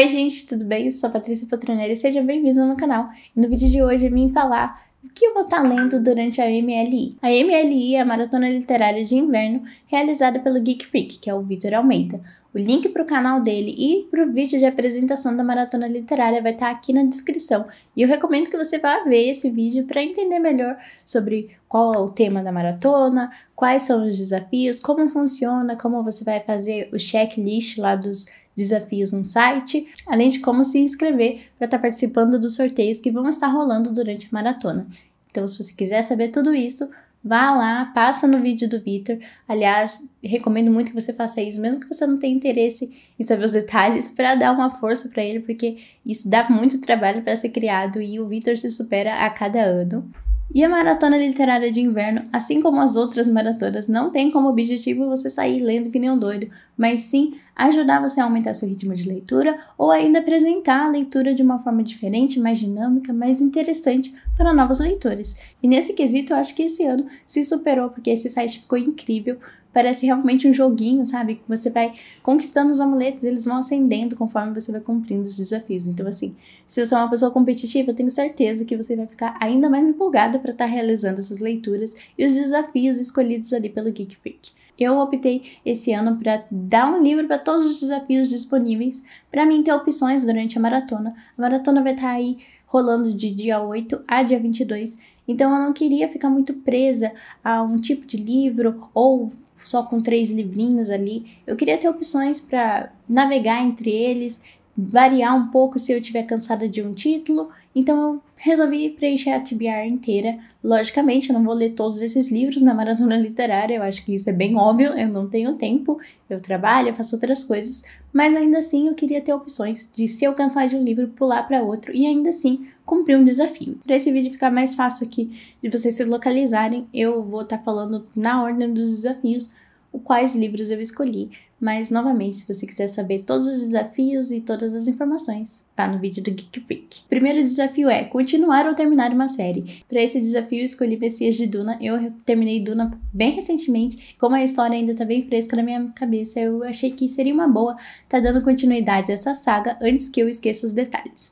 Oi, gente, tudo bem? Eu sou a Patrícia e seja bem vindo ao meu canal. no vídeo de hoje eu vim falar o que eu vou estar tá lendo durante a MLI. A MLI é a Maratona Literária de Inverno realizada pelo Geek Freak, que é o Vitor Almeida. O link para o canal dele e para o vídeo de apresentação da Maratona Literária vai estar tá aqui na descrição. E eu recomendo que você vá ver esse vídeo para entender melhor sobre qual é o tema da maratona, quais são os desafios, como funciona, como você vai fazer o checklist lá dos desafios no site, além de como se inscrever para estar tá participando dos sorteios que vão estar rolando durante a maratona. Então, se você quiser saber tudo isso, vá lá, passa no vídeo do Vitor. Aliás, recomendo muito que você faça isso, mesmo que você não tenha interesse em saber os detalhes, para dar uma força para ele, porque isso dá muito trabalho para ser criado e o Vitor se supera a cada ano. E a maratona literária de inverno, assim como as outras maratonas, não tem como objetivo você sair lendo que nem um doido, mas sim ajudar você a aumentar seu ritmo de leitura ou ainda apresentar a leitura de uma forma diferente, mais dinâmica, mais interessante para novos leitores. E nesse quesito, eu acho que esse ano se superou, porque esse site ficou incrível. Parece realmente um joguinho, sabe? Você vai conquistando os amuletos, eles vão acendendo conforme você vai cumprindo os desafios. Então, assim, se você é uma pessoa competitiva, eu tenho certeza que você vai ficar ainda mais empolgada para estar tá realizando essas leituras e os desafios escolhidos ali pelo Geek Freak eu optei esse ano para dar um livro para todos os desafios disponíveis, para mim ter opções durante a maratona. A maratona vai estar tá aí rolando de dia 8 a dia 22, então eu não queria ficar muito presa a um tipo de livro ou só com três livrinhos ali. Eu queria ter opções para navegar entre eles, variar um pouco se eu estiver cansada de um título então eu resolvi preencher a TBR inteira. Logicamente, eu não vou ler todos esses livros na maratona literária, eu acho que isso é bem óbvio, eu não tenho tempo, eu trabalho, eu faço outras coisas, mas ainda assim eu queria ter opções de se eu cansar de um livro, pular para outro e ainda assim cumprir um desafio. Para esse vídeo ficar mais fácil aqui de vocês se localizarem, eu vou estar tá falando na ordem dos desafios quais livros eu escolhi, mas novamente, se você quiser saber todos os desafios e todas as informações, tá no vídeo do Geek Freak. Primeiro desafio é continuar ou terminar uma série. Para esse desafio, escolhi Messias de Duna. Eu terminei Duna bem recentemente, como a história ainda tá bem fresca na minha cabeça, eu achei que seria uma boa tá dando continuidade a essa saga antes que eu esqueça os detalhes.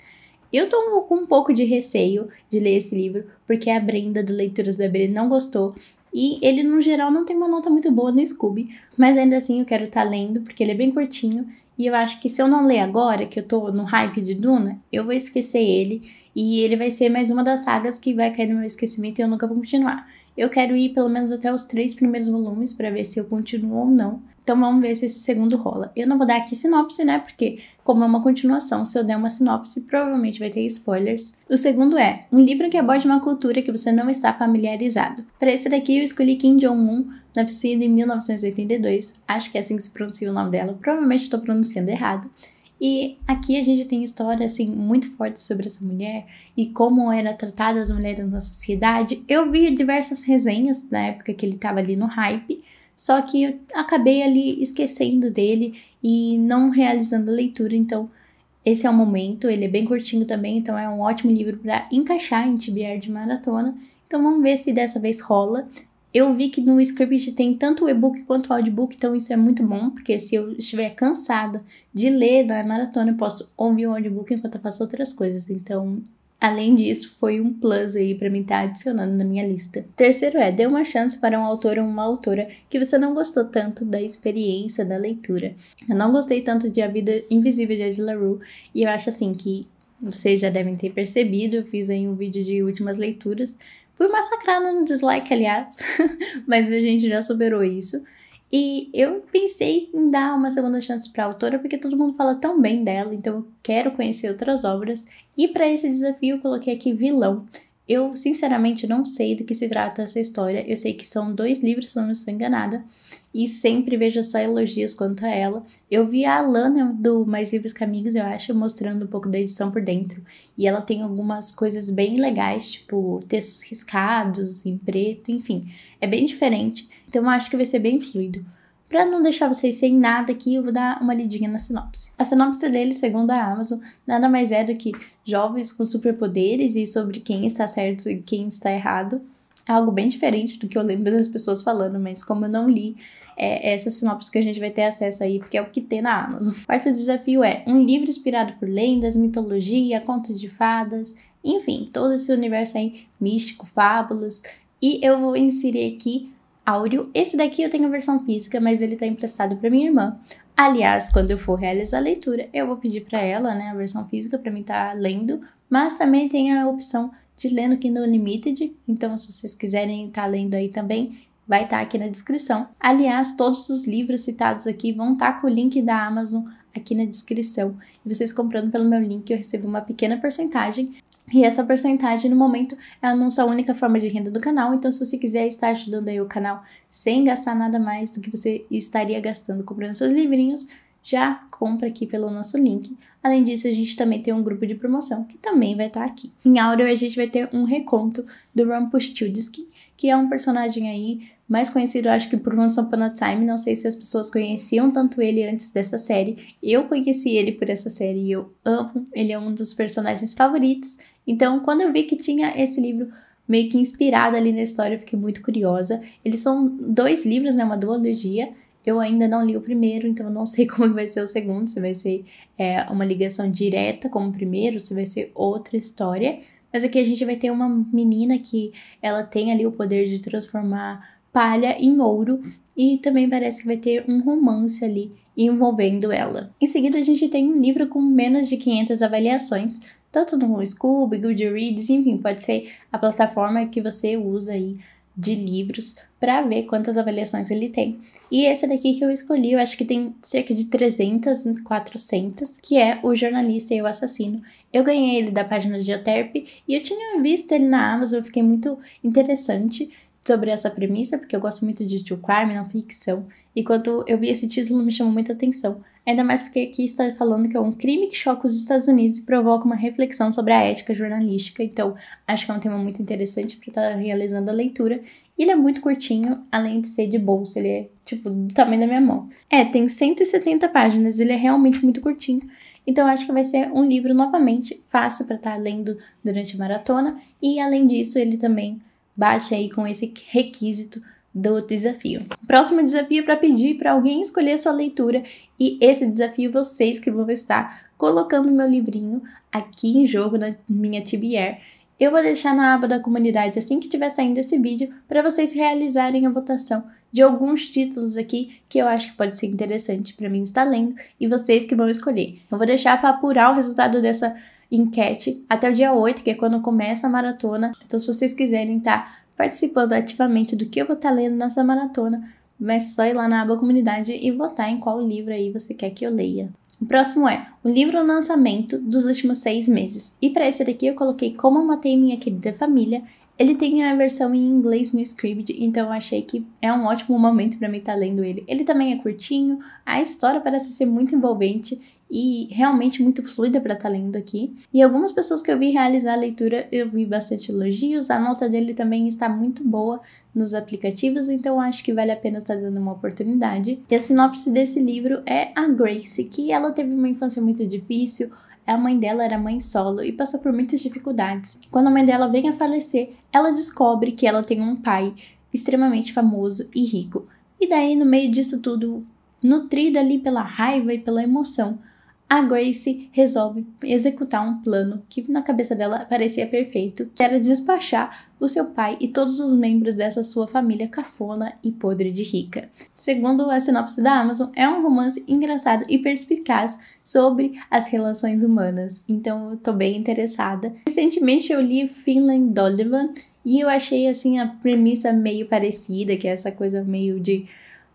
Eu tô com um pouco de receio de ler esse livro, porque a Brenda do Leituras da Brenda não gostou, e ele, no geral, não tem uma nota muito boa no Scooby, mas ainda assim eu quero estar tá lendo, porque ele é bem curtinho. E eu acho que se eu não ler agora, que eu tô no hype de Duna, eu vou esquecer ele. E ele vai ser mais uma das sagas que vai cair no meu esquecimento e eu nunca vou continuar. Eu quero ir pelo menos até os três primeiros volumes para ver se eu continuo ou não. Então vamos ver se esse segundo rola. Eu não vou dar aqui sinopse, né? Porque, como é uma continuação, se eu der uma sinopse, provavelmente vai ter spoilers. O segundo é um livro que aborda uma cultura que você não está familiarizado. Para esse daqui, eu escolhi Kim Jong-un, nascida em 1982. Acho que é assim que se pronuncia o nome dela. Provavelmente estou pronunciando errado. E aqui a gente tem história assim muito forte sobre essa mulher e como era tratada as mulheres na sociedade. Eu vi diversas resenhas na época que ele estava ali no hype, só que eu acabei ali esquecendo dele e não realizando a leitura, então esse é o momento, ele é bem curtinho também, então é um ótimo livro para encaixar em TBR de maratona. Então vamos ver se dessa vez rola. Eu vi que no Scribd tem tanto o e-book quanto o audiobook, então isso é muito bom, porque se eu estiver cansada de ler da maratona, eu posso ouvir o audiobook enquanto eu faço outras coisas. Então, além disso, foi um plus aí para mim estar tá adicionando na minha lista. Terceiro é, dê uma chance para um autor ou uma autora que você não gostou tanto da experiência da leitura. Eu não gostei tanto de A Vida Invisível de Angela Rue, e eu acho assim que vocês já devem ter percebido, eu fiz aí um vídeo de últimas leituras. Fui massacrada no dislike, aliás, mas a gente já superou isso. E eu pensei em dar uma segunda chance para a autora, porque todo mundo fala tão bem dela, então eu quero conhecer outras obras. E para esse desafio eu coloquei aqui vilão, eu, sinceramente, não sei do que se trata essa história. Eu sei que são dois livros, se não estou enganada, e sempre vejo só elogios quanto a ela. Eu vi a Alana do Mais Livros Caminhos, eu acho, mostrando um pouco da edição por dentro. E ela tem algumas coisas bem legais, tipo textos riscados, em preto, enfim. É bem diferente, então eu acho que vai ser bem fluido. Para não deixar vocês sem nada aqui, eu vou dar uma lidinha na sinopse. A sinopse dele, segundo a Amazon, nada mais é do que jovens com superpoderes e sobre quem está certo e quem está errado. É algo bem diferente do que eu lembro das pessoas falando, mas como eu não li, é, é essa sinopse que a gente vai ter acesso aí, porque é o que tem na Amazon. O quarto desafio é um livro inspirado por lendas, mitologia, contos de fadas, enfim, todo esse universo aí místico, fábulas. E eu vou inserir aqui áudio. Esse daqui eu tenho a versão física, mas ele tá emprestado para minha irmã. Aliás, quando eu for realizar a leitura, eu vou pedir para ela, né, a versão física para mim estar tá lendo, mas também tem a opção de ler no Kindle Unlimited, então se vocês quiserem estar tá lendo aí também, vai estar tá aqui na descrição. Aliás, todos os livros citados aqui vão estar tá com o link da Amazon aqui na descrição. E vocês comprando pelo meu link, eu recebo uma pequena porcentagem. E essa porcentagem no momento é a nossa única forma de renda do canal, então se você quiser estar ajudando aí o canal sem gastar nada mais do que você estaria gastando comprando seus livrinhos, já compra aqui pelo nosso link. Além disso, a gente também tem um grupo de promoção que também vai estar tá aqui. Em áudio a gente vai ter um reconto do Rumpelstiltskin, que é um personagem aí mais conhecido, acho que por Once Upon a Time. Não sei se as pessoas conheciam tanto ele antes dessa série. Eu conheci ele por essa série e eu amo. Ele é um dos personagens favoritos. Então, quando eu vi que tinha esse livro meio que inspirado ali na história, eu fiquei muito curiosa. Eles são dois livros, né? Uma duologia. Eu ainda não li o primeiro, então não sei como vai ser o segundo, se vai ser é, uma ligação direta com o primeiro, se vai ser outra história. Mas aqui a gente vai ter uma menina que ela tem ali o poder de transformar palha em ouro e também parece que vai ter um romance ali envolvendo ela. Em seguida, a gente tem um livro com menos de 500 avaliações, tanto no Scoob, Goodreads, enfim, pode ser a plataforma que você usa aí de livros para ver quantas avaliações ele tem. E esse daqui que eu escolhi, eu acho que tem cerca de 300, 400, que é O Jornalista e o Assassino. Eu ganhei ele da página de Oterp e eu tinha visto ele na Amazon, eu fiquei muito interessante sobre essa premissa, porque eu gosto muito de true crime, não ficção, e quando eu vi esse título me chamou muita atenção ainda mais porque aqui está falando que é um crime que choca os Estados Unidos e provoca uma reflexão sobre a ética jornalística. Então, acho que é um tema muito interessante para estar tá realizando a leitura. Ele é muito curtinho, além de ser de bolsa, ele é tipo do tamanho da minha mão. É, tem 170 páginas, ele é realmente muito curtinho. Então acho que vai ser um livro novamente fácil para estar tá lendo durante a maratona e além disso, ele também bate aí com esse requisito do desafio. O próximo desafio é para pedir para alguém escolher sua leitura e esse desafio vocês que vão estar colocando meu livrinho aqui em jogo na minha TBR. Eu vou deixar na aba da comunidade assim que tiver saindo esse vídeo para vocês realizarem a votação de alguns títulos aqui que eu acho que pode ser interessante para mim estar lendo e vocês que vão escolher. Eu vou deixar para apurar o resultado dessa enquete até o dia 8, que é quando começa a maratona. Então, se vocês quiserem estar tá participando ativamente do que eu vou estar tá lendo nessa maratona, mas só ir lá na aba comunidade e votar em qual livro aí você quer que eu leia. O próximo é o livro lançamento dos últimos seis meses. E para esse daqui eu coloquei Como Eu Matei Minha Querida Família ele tem a versão em inglês no Scribd, então achei que é um ótimo momento para mim estar tá lendo ele. Ele também é curtinho, a história parece ser muito envolvente e realmente muito fluida para estar tá lendo aqui. E algumas pessoas que eu vi realizar a leitura, eu vi bastante elogios, a nota dele também está muito boa nos aplicativos, então acho que vale a pena estar tá dando uma oportunidade. E a sinopse desse livro é a Grace, que ela teve uma infância muito difícil, a mãe dela era mãe solo e passou por muitas dificuldades. Quando a mãe dela vem a falecer, ela descobre que ela tem um pai extremamente famoso e rico. E daí, no meio disso tudo, nutrida ali pela raiva e pela emoção, a Grace resolve executar um plano que na cabeça dela parecia perfeito, que era despachar o seu pai e todos os membros dessa sua família cafona e podre de rica. Segundo a sinopse da Amazon, é um romance engraçado e perspicaz sobre as relações humanas, então eu tô bem interessada. Recentemente eu li Finland Dolivan e eu achei assim a premissa meio parecida, que é essa coisa meio de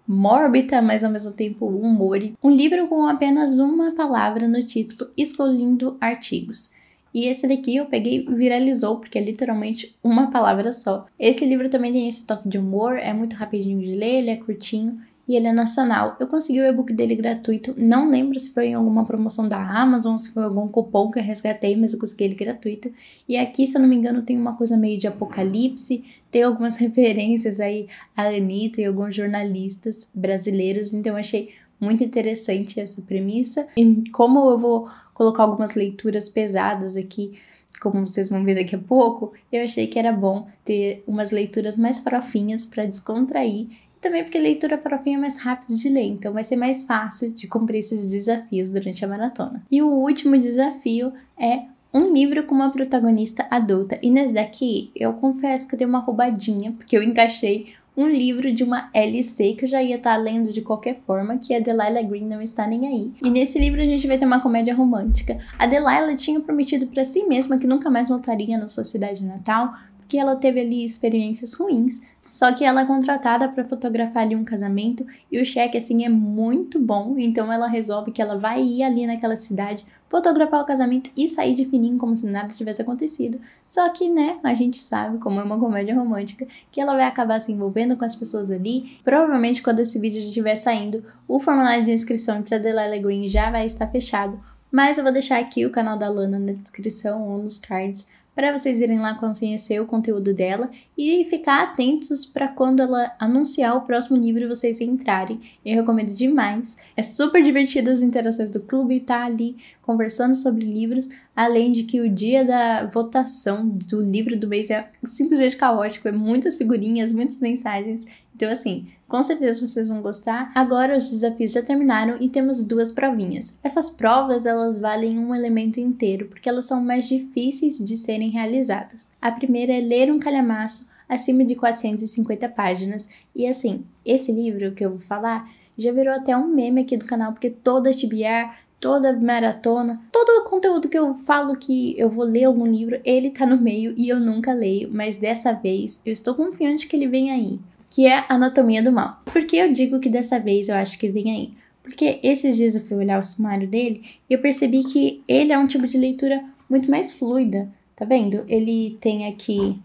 mórbida, mas ao mesmo tempo humor. Um livro com apenas uma palavra no título, escolhendo artigos. E esse daqui eu peguei viralizou, porque é literalmente uma palavra só. Esse livro também tem esse toque de humor, é muito rapidinho de ler, ele é curtinho e ele é nacional. Eu consegui o e-book dele gratuito, não lembro se foi em alguma promoção da Amazon, se foi algum cupom que eu resgatei, mas eu consegui ele gratuito. E aqui, se eu não me engano, tem uma coisa meio de apocalipse, tem algumas referências aí à Anitta e alguns jornalistas brasileiros, então eu achei muito interessante essa premissa. E como eu vou colocar algumas leituras pesadas aqui como vocês vão ver daqui a pouco, eu achei que era bom ter umas leituras mais farofinhas para descontrair também porque leitura fim é mais rápido de ler, então vai ser mais fácil de cumprir esses desafios durante a maratona. E o último desafio é um livro com uma protagonista adulta. E nesse daqui, eu confesso que eu dei uma roubadinha, porque eu encaixei um livro de uma LC que eu já ia estar tá lendo de qualquer forma, que a é Delilah Green não está nem aí. E nesse livro a gente vai ter uma comédia romântica. A Delilah tinha prometido para si mesma que nunca mais voltaria na sua cidade natal, que ela teve ali experiências ruins, só que ela é contratada para fotografar ali um casamento e o cheque assim é muito bom, então ela resolve que ela vai ir ali naquela cidade fotografar o casamento e sair de fininho como se nada tivesse acontecido. Só que, né, a gente sabe, como é uma comédia romântica, que ela vai acabar se envolvendo com as pessoas ali. Provavelmente quando esse vídeo já estiver saindo, o formulário de inscrição para Delilah Green já vai estar fechado, mas eu vou deixar aqui o canal da Lana na descrição ou nos cards para vocês irem lá conhecer o conteúdo dela e ficar atentos para quando ela anunciar o próximo livro vocês entrarem. Eu recomendo demais. É super divertido as interações do clube, tá ali conversando sobre livros, além de que o dia da votação do livro do mês é simplesmente caótico, é muitas figurinhas, muitas mensagens. Então, assim, com certeza vocês vão gostar. Agora os desafios já terminaram e temos duas provinhas. Essas provas, elas valem um elemento inteiro, porque elas são mais difíceis de serem realizadas. A primeira é ler um calhamaço acima de 450 páginas. E assim, esse livro que eu vou falar já virou até um meme aqui do canal, porque toda TBR, toda maratona, todo o conteúdo que eu falo que eu vou ler algum livro, ele tá no meio e eu nunca leio, mas dessa vez eu estou confiante que ele vem aí que é Anatomia do Mal. Por que eu digo que dessa vez eu acho que vem aí? Porque esses dias eu fui olhar o sumário dele e eu percebi que ele é um tipo de leitura muito mais fluida, tá vendo? Ele tem aqui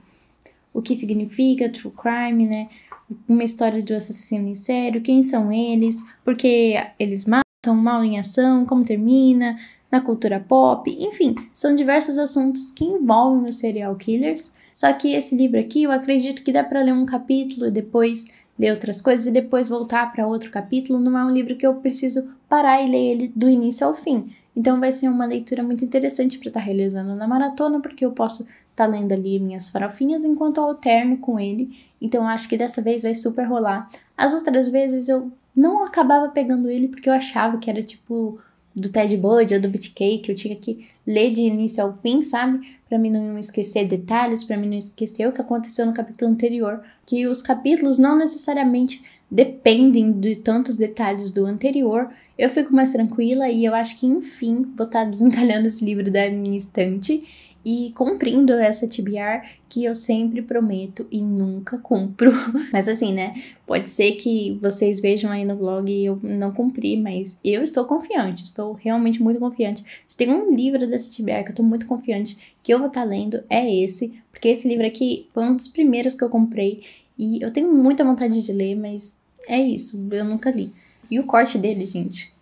o que significa true crime, né? Uma história do assassino em sério, quem são eles, porque eles matam, mal em ação, como termina, na cultura pop, enfim, são diversos assuntos que envolvem os serial killers só que esse livro aqui, eu acredito que dá para ler um capítulo e depois ler outras coisas e depois voltar para outro capítulo. Não é um livro que eu preciso parar e ler ele do início ao fim. Então vai ser uma leitura muito interessante para estar tá realizando na maratona, porque eu posso estar tá lendo ali minhas farofinhas enquanto eu alterno com ele. Então acho que dessa vez vai super rolar. As outras vezes eu não acabava pegando ele porque eu achava que era tipo do Ted Bundy ou do Beat Cake, eu tinha que ler de início ao fim, sabe? Para mim não esquecer detalhes, para mim não esquecer o que aconteceu no capítulo anterior, que os capítulos não necessariamente dependem de tantos detalhes do anterior. Eu fico mais tranquila e eu acho que enfim vou estar tá desencalhando esse livro da minha estante e cumprindo essa TBR que eu sempre prometo e nunca cumpro. mas assim, né? Pode ser que vocês vejam aí no vlog e eu não cumpri, mas eu estou confiante, estou realmente muito confiante. Se tem um livro dessa TBR que eu estou muito confiante que eu vou estar tá lendo, é esse, porque esse livro aqui foi um dos primeiros que eu comprei e eu tenho muita vontade de ler, mas é isso, eu nunca li. E o corte dele, gente,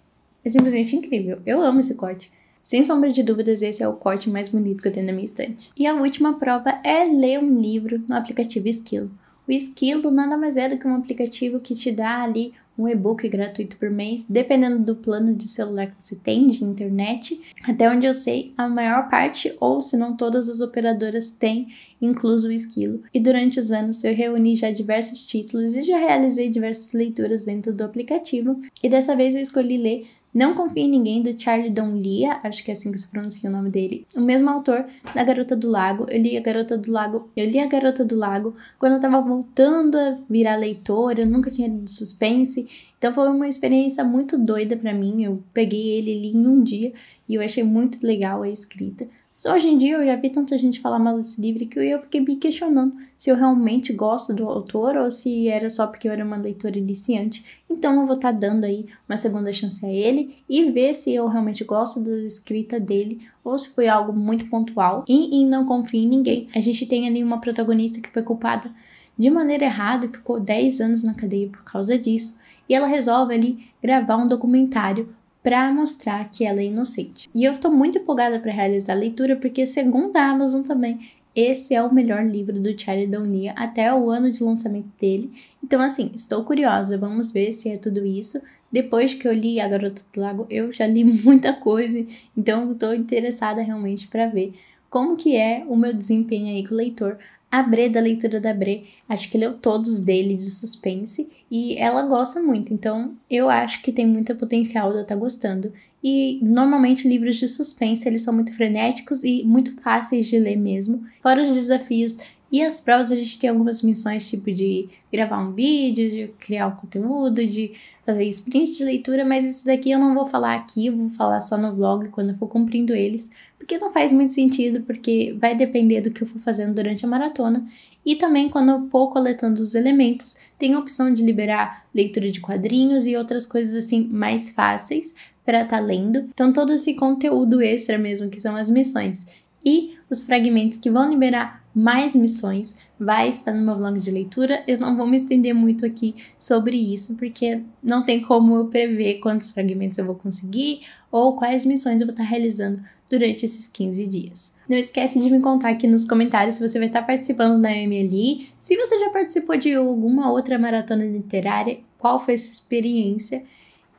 é simplesmente incrível. Eu amo esse corte. Sem sombra de dúvidas, esse é o corte mais bonito que eu tenho na minha estante. E a última prova é ler um livro no aplicativo Esquilo. O Esquilo nada mais é do que um aplicativo que te dá ali um e-book gratuito por mês, dependendo do plano de celular que você tem, de internet. Até onde eu sei, a maior parte, ou se não todas as operadoras têm, incluso o Esquilo. E durante os anos eu reuni já diversos títulos e já realizei diversas leituras dentro do aplicativo. E dessa vez eu escolhi ler não Confie em Ninguém, do Charlie Don Lia, acho que é assim que se pronuncia o nome dele. O mesmo autor da Garota do Lago. Eu li a Garota do Lago, eu li a Garota do Lago quando eu tava voltando a virar leitora, eu nunca tinha lido suspense. Então foi uma experiência muito doida para mim. Eu peguei ele e li em um dia e eu achei muito legal a escrita. Só hoje em dia eu já vi tanta gente falar mal desse livro que eu fiquei me questionando se eu realmente gosto do autor ou se era só porque eu era uma leitora iniciante. Então eu vou estar tá dando aí uma segunda chance a ele e ver se eu realmente gosto da escrita dele ou se foi algo muito pontual. E, e não confio em ninguém. A gente tem ali uma protagonista que foi culpada de maneira errada e ficou 10 anos na cadeia por causa disso. E ela resolve ali gravar um documentário para mostrar que ela é inocente. E eu estou muito empolgada para realizar a leitura porque, segundo a Amazon também, esse é o melhor livro do Charlie Donia até o ano de lançamento dele. Então, assim, estou curiosa, vamos ver se é tudo isso. Depois que eu li A Garota do Lago, eu já li muita coisa, então estou interessada realmente para ver como que é o meu desempenho aí com o leitor a Bre, da leitura da Bre, acho que leu todos dele de suspense e ela gosta muito, então eu acho que tem muito potencial de eu estar tá gostando. E normalmente livros de suspense eles são muito frenéticos e muito fáceis de ler mesmo, fora os desafios e as provas a gente tem algumas missões, tipo de gravar um vídeo, de criar um conteúdo, de fazer sprint de leitura, mas isso daqui eu não vou falar aqui, vou falar só no vlog quando eu for cumprindo eles, porque não faz muito sentido, porque vai depender do que eu for fazendo durante a maratona. E também quando eu for coletando os elementos, tem a opção de liberar leitura de quadrinhos e outras coisas assim mais fáceis para estar tá lendo. Então todo esse conteúdo extra mesmo que são as missões. E os fragmentos que vão liberar mais missões, vai estar no meu blog de leitura. Eu não vou me estender muito aqui sobre isso, porque não tem como eu prever quantos fragmentos eu vou conseguir ou quais missões eu vou estar realizando durante esses 15 dias. Não esquece de me contar aqui nos comentários se você vai estar participando da MLI, se você já participou de alguma outra maratona literária, qual foi essa experiência.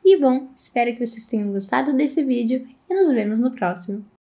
E bom, espero que vocês tenham gostado desse vídeo e nos vemos no próximo.